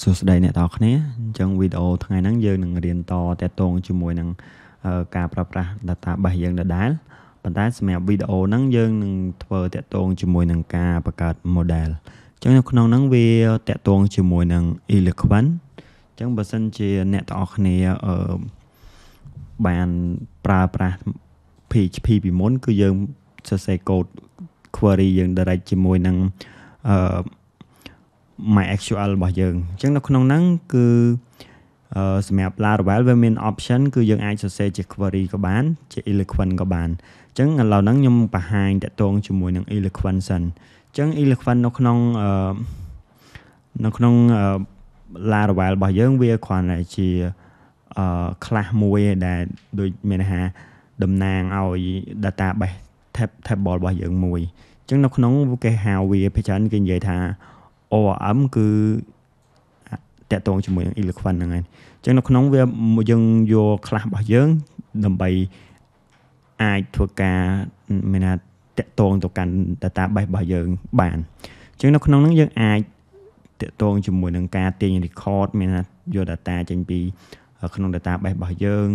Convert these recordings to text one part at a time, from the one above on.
សួស្តីអ្នកទាំងអស់គ្នាអញ្ចឹងវីដេអូថ្ងៃហ្នឹងយើងនឹងរៀនតតតងជាមួយនឹងការប្រើប្រាស់ database យើងដដែលប៉ុន្តែសម្រាប់វីដេអូហ្នឹងយើងនឹងធ្វើតតងជាមួយនឹងការបង្កើត model អញ្ចឹងនៅក្នុងហ្នឹងវាតតងជាមួយនឹង eloquent អញ្ចឹងបើសិនជាអ្នកទាំងអស់គ្នាបានប្រើប្រាស់ PHP ពីមុន គឺយើងសរសេរកូដ query យើង direct ជាមួយនឹងអឺ MySQL របស់យើងអញ្ចឹងនៅក្នុងហ្នឹងគឺសម្រាប់ Laravel វាមាន option គឺយើងអាចសរសេរជា query ក៏បាន ជា eloquent ក៏បានអញ្ចឹងឥឡូវហ្នឹងខ្ញុំបង្ហាញតកតងជាមួយនឹង eloquent សិនអញ្ចឹង eloquent នៅក្នុងនៅក្នុង Laravel របស់យើងវាគ្រាន់តែជាអឺ class មួយដែលដូចមានន័យថាតំណាងឲ្យ database table របស់យើងមួយអញ្ចឹងនៅក្នុងគេហៅវាភាគច្រើនគេនិយាយថា ORM គឺតកតងជាមួយនឹង eloquent ហ្នឹងឯងអញ្ចឹងនៅក្នុងវាយើងយកខ្លះរបស់យើង ដើម្បីអាចធ្វើការមានថាតកតងទៅកាន់ database របស់យើង បានអញ្ចឹងនៅក្នុងហ្នឹងយើងអាចតកតងជាមួយនឹងការទាញ record មានថាយក data ចេញពី ក្នុង database របស់យើង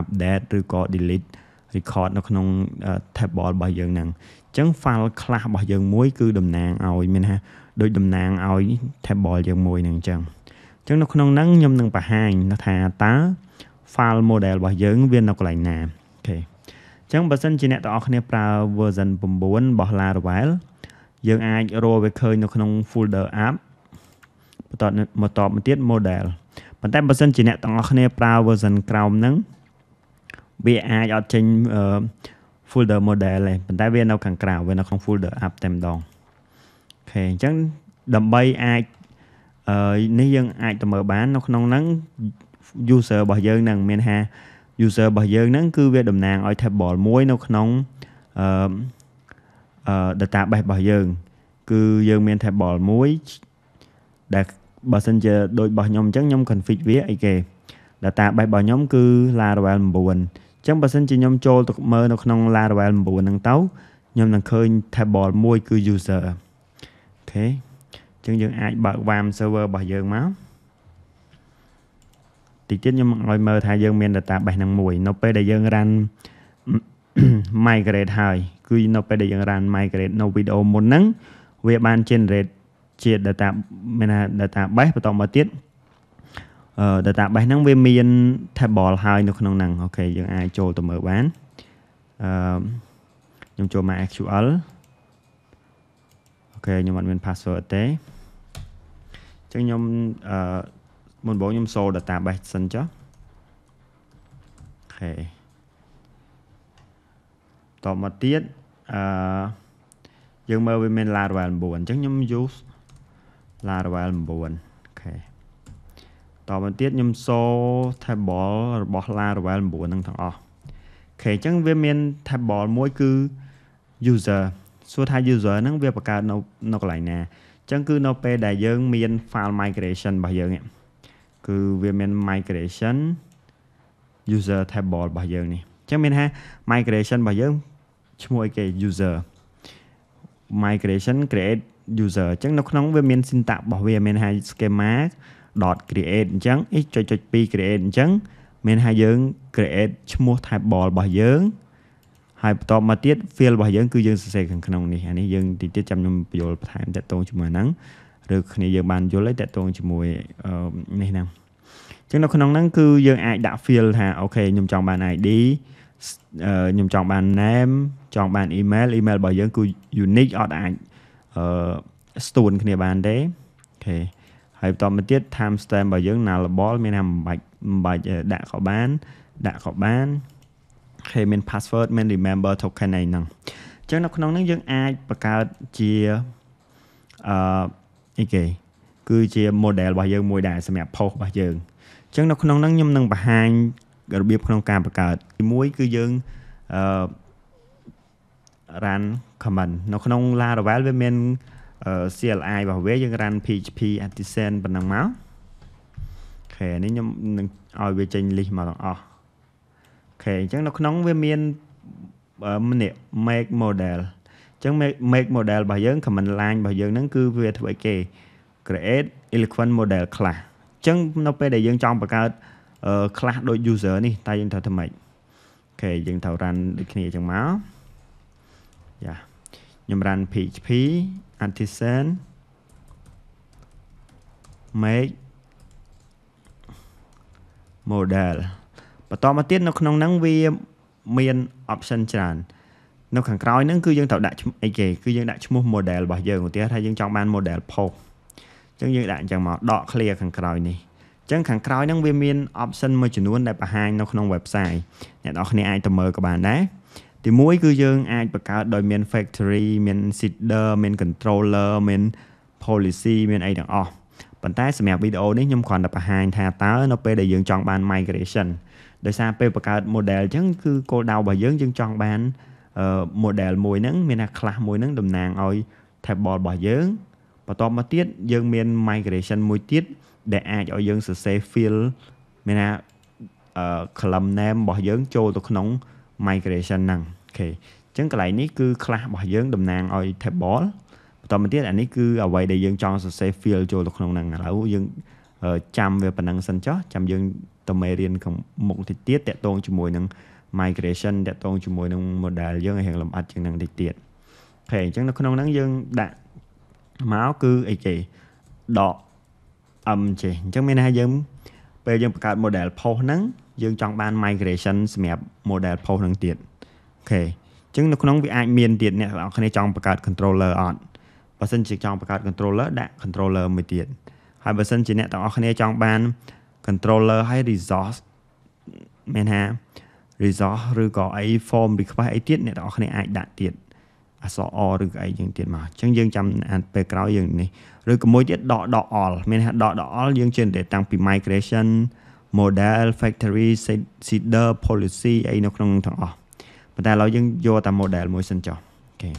update ឬក៏ delete record នៅក្នុង table របស់យើងហ្នឹងអញ្ចឹង file ខ្លះរបស់យើងមួយ គឺតំណាងឲ្យមានថាដូចតំណាងឲ្យ table យើងមួយហ្នឹងអញ្ចឹងអញ្ចឹងនៅក្នុងហ្នឹងខ្ញុំនឹងបង្ហាញថាតើ file model របស់យើងវានៅកន្លែងណាអូខេអញ្ចឹងបើសិនជាអ្នកទាំងអស់គ្នា ប្រើ version 9របស់ Laravel យើង អាចរកវាឃើញនៅក្នុង folder app បន្តមកតបមកទៀត model ប៉ុន្តែបើសិនជាអ្នកទាំងអស់គ្នាប្រើ version ក្រោមហ្នឹងវាអាចអត់ចេញ folder model ទេប៉ុន្តែវានៅខាងក្រៅវានៅក្នុង folder app តែម្ដងអូខេអញ្ចឹងដើម្បីអាចនេះយើងអាចទៅមើលបាននៅក្នុងហ្នឹង user របស់យើងនឹងមានថា user របស់យើងហ្នឹង គឺវាតំណាងឲ្យ table មួយនៅក្នុងអឺ database របស់យើងគឺយើងមាន table មួយដែលបើសិនជាដូចរបស់ខ្ញុំអញ្ចឹងខ្ញុំ config វាអីគេ database របស់ខ្ញុំគឺ Laravel 9ចឹងបើសិនជាខ្ញុំចូលទៅមើលនៅក្នុង Laravel 9ហ្នឹងទៅខ្ញុំនឹងឃើញ table មួយគឺ user អូខេចឹងយើងអាចបើក WAM server របស់យើងមកតិចទៀតខ្ញុំឲ្យមើលថាយើងមាន database ហ្នឹងមួយនៅពេលដែលយើង run migrate ហើយ គឺនៅពេលដែលយើង run migrate នៅវីដេអូមុនហ្នឹងវាបាន generate ជា data មានថា database បន្តមកទៀត database ហ្នឹងវាមាន table ហើយនៅក្នុងហ្នឹងអូខេយើងអាចចូលទៅមើលបានអឺខ្ញុំចូលមក SQL អូខេខ្ញុំអត់មាន password ទេអញ្ចឹងខ្ញុំអឺមុនបងខ្ញុំសូល database សិនចុះអូខេតមកទៀតអឺយើងមើលវាមាន Laravel 9អញ្ចឹងខ្ញុំ use Laravel 9តមកទៀតខ្ញុំសូ table របស់ Laravel 9ហ្នឹងទាំងអស់អូខេអញ្ចឹងវាមាន table មួយគឺ user សួរថា user ហ្នឹងវាបង្កើតនៅនៅកន្លែងណាអញ្ចឹងគឺនៅពេលដែលយើង មាន file migration របស់យើងនេះគឺវាមាន migration user table របស់យើងនេះអញ្ចឹងមានថា migration របស់យើងឈ្មោះអីគេ user migration create user អញ្ចឹងនៅក្នុងវាមាន syntax របស់វាមានថា schema .create អញ្ចឹងអីចុចចុច2 create អញ្ចឹងមានថាយើង create ឈ្មោះ type ball របស់យើងហើយបន្ទាប់មកទៀត field របស់យើងគឺយើងសរសេរខាងក្នុងនេះអានេះយើងទីទៀតចាំខ្ញុំបញ្យល់បន្ថែមតកតងជាមួយហ្នឹងឬគ្នាយើងបានយល់ហើយតកតងជាមួយនេះហ្នឹងអញ្ចឹងនៅក្នុងហ្នឹង គឺយើងអាចដាក់ field ថាអូខេខ្ញុំចង់បាន ID ខ្ញុំចង់បាន name ចង់បាន email email របស់យើងគឺ unique អត់អាចអឺស្ទួនគ្នាបានទេអូខេហើយបន្តមកទៀត time stamp របស់យើង nullable មានថាមិនបាច់មិនបាច់ដាក់ក៏បានដាក់ក៏បានហើយមាន password មាន remember token អីហ្នឹងអញ្ចឹងនៅក្នុងហ្នឹងយើងអាចបង្កើតជាអឺអីគេគឺជា model របស់យើងមួយដែរសម្រាប់ post របស់យើងអញ្ចឹងនៅក្នុងហ្នឹងខ្ញុំនឹងបង្ហាញរបៀបក្នុងការបង្កើតទី1គឺយើងអឺ run command នៅក្នុង Laravel វាមាន CLI របស់វាយើង run PHP artisan ប៉ុណ្ណឹងមកអូខេនេះខ្ញុំនឹងឲ្យវាចេញ list មកទាំងអស់អូខេអញ្ចឹងនៅក្នុងវាមានម្នាក់ make model អញ្ចឹង make model របស់យើង command line របស់យើងហ្នឹងគឺវា ធ្វើឲ្យគេ create eloquent model class អញ្ចឹងនៅពេលដែលយើងចង់បង្កើត class ដូច user នេះតើយើងត្រូវធ្វើម៉េចអូខេយើងត្រូវ run ដូចគ្នាអញ្ចឹងមកយ៉ាខ្ញុំ run PHP artisan make model បន្តមកទៀតនៅក្នុងហ្នឹងវាមាន option ច្រើននៅខាងក្រោយហ្នឹងគឺយើងត្រូវដាក់អីគេគឺយើងដាក់ឈ្មោះ model របស់យើងឧទាហរណ៍ថាយើងចង់បាន model ផុសអញ្ចឹងយើងដាក់អញ្ចឹងមកដក clear ខាងក្រោយនេះអញ្ចឹងខាងក្រោយហ្នឹងវាមាន option មួយចំនួនដែលបង្ហាញនៅក្នុង website អ្នកនរគ្នាអាចទៅមើលក៏បានដែរទីមួយគឺយើងអាចបង្កើតដោយមាន factory មាន seeder មាន controller មាន policy មានអីទាំងអស់ប៉ុន្តែ សម្រាប់វីដេអូនេះខ្ញុំគ្រាន់តែបង្ហាញថាតើនៅពេលដែលយើងចង់បាន migration ដោយសារពេលបង្កើត model អញ្ចឹងគឺគោលដៅរបស់យើងយើងចង់បាន model មួយហ្នឹង មានថា class មួយហ្នឹងតំណាងឲ្យ table របស់យើងបន្ទាប់មកទៀតយើងមាន migration មួយទៀតដែលអាចឲ្យយើងសរសេរ field មានថា column name របស់យើងចូលទៅក្នុង migration ហ្នឹងអូខេអញ្ចឹងកន្លែងនេះគឺ class របស់យើងតំណាងឲ្យ table បន្តមកទៀតអានេះគឺអ្វីដែលយើងចង់សរសេរ field ចូលទៅក្នុងហ្នឹងឥឡូវយើងចាំវាប៉ុណ្ណឹងសិនចុះចាំយើងតមេរៀនមុខតិចទៀតតកតងជាមួយនឹង migration តកតងជាមួយនឹង model យើងឲ្យរៀងលម្អិតជាងនឹងតិចទៀតអូខេអញ្ចឹងនៅក្នុងហ្នឹងយើងដាក់មកគឺអីគេដក m ចេះអញ្ចឹងមានន័យថាយើងពេលយើងបង្កើត model post ហ្នឹងយើងចង់បាន migration សម្រាប់ model post នឹងទៀតអូខេអញ្ចឹងនៅក្នុងវាអាចមានទៀតអ្នកទាំងអស់គ្នាចង់បង្កើត controller អត់បើសិនជាចង់បង្កើត controller ដាក់ controller មួយទៀតហើយបើសិនជាអ្នកទាំងអស់គ្នាចង់បាន controller ហើយ resource មានថា resource ឬក៏អី form request អីទៀតអ្នកទាំងអស់គ្នាអាចដាក់ទៀតអសអឬក៏អីយ៉ាងទៀតមកអញ្ចឹងយើងចាំអានពេលក្រោយយើងនេះឬក៏មួយទៀតដកដក all មានថាដកដក all យើង generate តាំងពី migration model factory seeder policy អីនៅក្នុងទាំងអស់ប៉ុន្តែឥឡូវយើងយកតែ model មួយសិនចុះអូខេ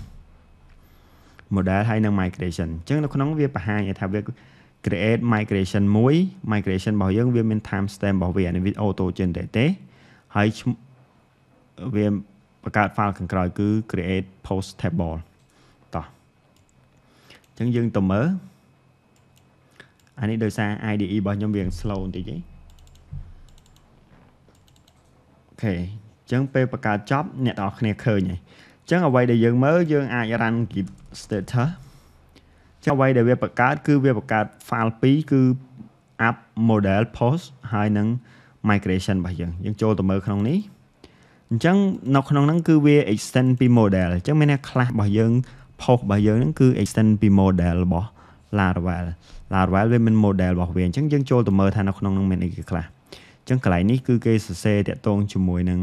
model ហើយនឹង migration អញ្ចឹងនៅក្នុង វាបង្ហាញថាវា create migration មួយ migration របស់យើង វា មាន time stamp របស់វាអានេះវា auto generate ទេ ហើយវាបង្កើត file ខាងក្រោយ គឺ create post table តោះអញ្ចឹងយើងទៅមើលអានេះដោយសារ IDE របស់ខ្ញុំវា slow បន្តិចទេខេអញ្ចឹងពេលបង្កើតចប់អ្នកទាំងអស់គ្នាឃើញហើយអញ្ចឹងអ្វីដែលយើងមើលយើងអាច run git status ចាំអ្វីដែលវាបង្កើតគឺវាបង្កើត file 2គឺ app model post ហើយនឹង migration របស់យើង យើងចូលទៅមើលក្នុងនេះអញ្ចឹងនៅក្នុងហ្នឹងគឺវា extend ពី model អញ្ចឹងមានថា class របស់យើង post របស់យើងហ្នឹងគឺ extend ពី model របស់ Laravel Laravel វាមាន model របស់វាអញ្ចឹងយើងចូលទៅមើលថានៅក្នុងហ្នឹងមានអីគេខ្លះអញ្ចឹងកន្លែងនេះគឺគេសរសេរតាក់ទងជាមួយនឹង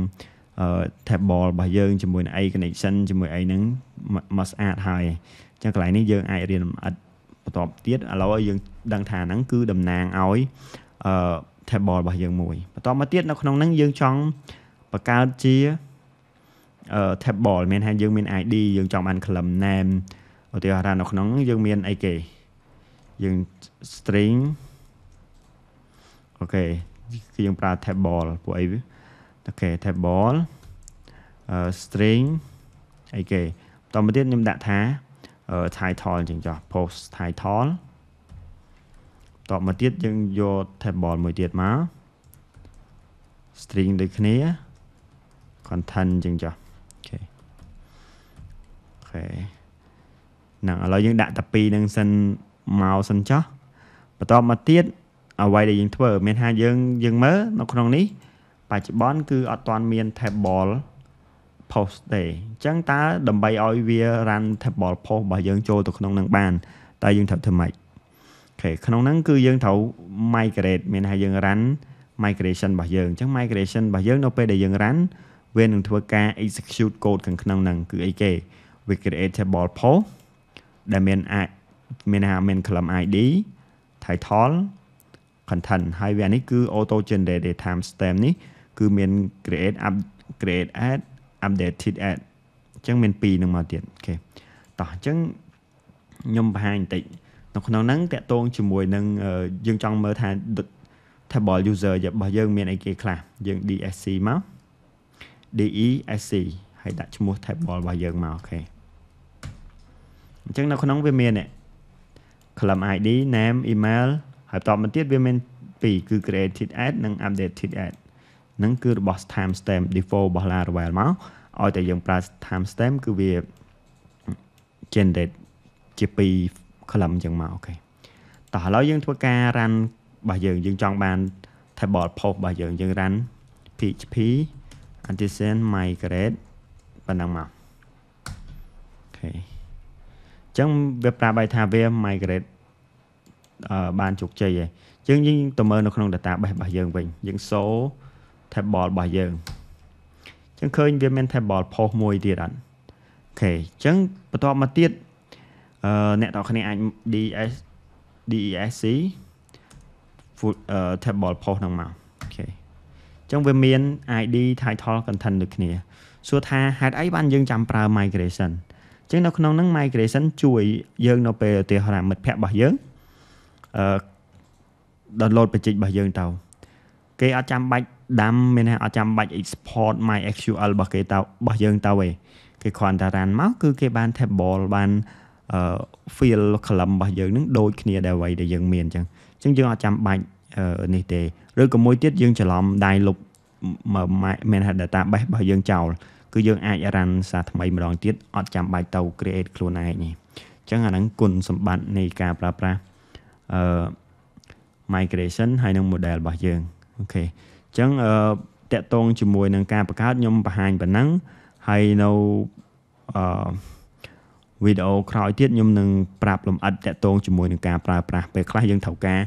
table របស់យើងជាមួយនឹង A connection ជាមួយអីហ្នឹងមកស្អាតហើយអញ្ចឹងកន្លែងនេះយើងអាចរៀនលម្អិតបន្តទៀតឥឡូវយើងដឹងថាហ្នឹងគឺតំណាងឲ្យអឺ table របស់យើងមួយបន្តមកទៀតនៅក្នុងហ្នឹងយើងចង់បង្កើតជាអឺ table មានថាយើងមាន ID យើងចង់បាន column name ឧទាហរណ៍ថានៅក្នុងយើងមានអីគេយើង string អូខេគឺយើងប្រើ table ពួកអីអូខេ table string អីគេបន្តមកទៀតខ្ញុំដាក់ថា title ជាងចោះ post title បន្តមកទៀតយើងយក table មួយទៀតមក string ដូចគ្នា content ជាងចោះអូខេអូខេហ្នឹងឥឡូវយើងដាក់តែ2នឹងសិនមកសិនចោះបន្តមកទៀតអ្វីដែលយើងធ្វើមានថាយើងយើងមើលនៅក្នុងនេះបច្ចុប្បន្នគឺអត់ទាន់មាន table post ទេអញ្ចឹងតើដើម្បីឲ្យវា run table post របស់យើងចូលទៅក្នុង នឹងបានតើយើងត្រូវធ្វើម៉េចអូខេក្នុងហ្នឹងគឺយើងត្រូវ migrate មានថាយើង run migration របស់យើងអញ្ចឹង migration របស់យើងនៅពេលដែលយើង run វានឹងធ្វើការ execute code ខាងក្នុងហ្នឹងគឺអីគេវា create table post ដែលមានអាចមានថាមាន column ID title content ហើយវានេះគឺ auto generated timestamp នេះ គឺមាន create up create ad updated ad អញ្ចឹងមាន2នឹងមកទៀតអូខេតោះអញ្ចឹងខ្ញុំបង្ហាញបន្តិចនៅក្នុងហ្នឹងតកតងជាមួយនឹងយើងចង់មើលថា table user របស់យើងមានអីគេខ្លះយើង DSC មក DESC ហើយដាក់ឈ្មោះ table របស់យើងមកអូខេអញ្ចឹងនៅក្នុងវាមាននេះ column ID name email ហើយបន្តមកទៀតវាមានពីរគឺ created ad និង updated ad នឹងគឺរបស់ time stamp default របស់ Laravel មកឲ្យតែយើងប្រើ time stamp គឺវា generate ជាពីរ column ចឹងមកអូខេតោះឥឡូវយើងធ្វើការ run របស់យើងយើងចង់បាន table post របស់យើងយើង run php artisan migrate ប៉ុណ្ណឹងមកអូខេអញ្ចឹងវាប្រាប់ឲ្យថាវា migrate បានជោគជ័យឯងយើងយើងទៅមើលនៅក្នុង database របស់យើងវិញយើងសូរ table របស់យើងអញ្ចឹងឃើញវាមាន table ផុសមួយទៀតអត់អូខេអញ្ចឹងបន្តមកទៀតអឺអ្នកទាំងគ្នាអាច DS DESC table ផុសហ្នឹងមកអូខេអញ្ចឹងវាមាន ID title content ដូចគ្នាសួរថាហេតុអីបានយើងចាំប្រើ migration អញ្ចឹងនៅក្នុងហ្នឹង migration ជួយយើង នៅពេលឧទាហរណ៍មិត្តភ័ក្ដិរបស់យើង download បច្ចេករបស់យើងទៅគេអត់ចាំបាច់ដាំមានអត់ចាំបាច់ export my SQL របស់គេទៅរបស់យើងទៅឯងគេគ្រាន់តែ run មកគឺគេបាន table បាន file column របស់យើងនឹងដូចគ្នាដែរអ្វីដែលយើងមានអញ្ចឹងអញ្ចឹងយើងអត់ចាំបាច់នេះទេ ឬក៏មួយទៀតយើងច្រឡំដៃលុបមាន data base របស់យើង ចោលគឺយើងអាច run សារថ្មីម្ដងទៀតអត់ចាំបាច់ទៅ create ខ្លួនឯងនេះអញ្ចឹងអាហ្នឹងគុណសម្បត្តិនៃការប្រើប្រាស់អឺ migration ហើយនឹង model របស់យើងអូខេអញ្ចឹងអឺតកតងជាមួយ នឹងការបង្កើតខ្ញុំបង្ហាញប៉ុណ្ណឹងហើយនៅអឺវីដេអូក្រោយទៀតខ្ញុំនឹងប្រាប់លម្អិតតកតងជាមួយនឹងការប្រើប្រាស់ពេលខ្លះយើងត្រូវការ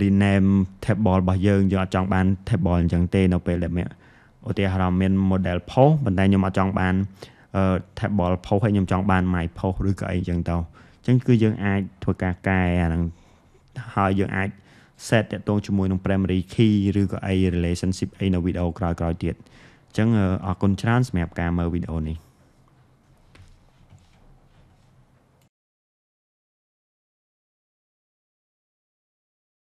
rename table របស់យើងយើងអត់ចង់បាន table អញ្ចឹងទេ នៅ ពេលដែលមានឧទាហរណ៍មាន model post ប៉ុន្តែខ្ញុំអត់ចង់បាន table post ហើយខ្ញុំចង់បាន my post ឬក៏អីអញ្ចឹងទៅអញ្ចឹងគឺយើងអាចធ្វើការកែអាហ្នឹងហើយយើងអាច set តាក់ទងជាមួយនឹង primary key ឬក៏អី relationship អីនៅវីដេអូក្រោយៗទៀតអញ្ចឹងអរគុណច្រើនសម្រាប់ការមើលវីដេអូនេះ